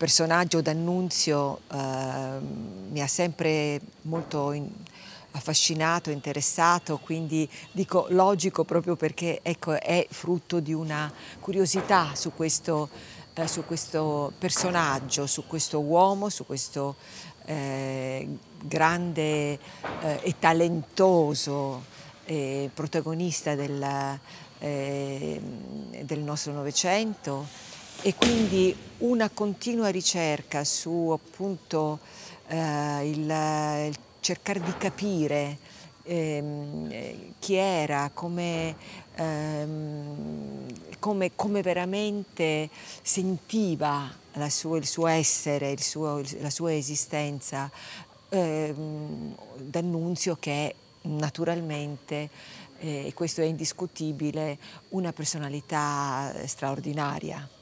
personaggio D'Annunzio eh, mi ha sempre molto in, affascinato, interessato, quindi dico logico proprio perché ecco, è frutto di una curiosità su questo, eh, su questo personaggio, su questo uomo, su questo eh, grande eh, e talentoso eh, protagonista del, eh, del nostro Novecento e quindi una continua ricerca su appunto eh, il, il, cercare di capire ehm, chi era, come, ehm, come, come, veramente sentiva sua, il suo essere, il suo, la sua esistenza, ehm, D'Annunzio che naturalmente eh, e questo è indiscutibile, una personalità eh, straordinaria.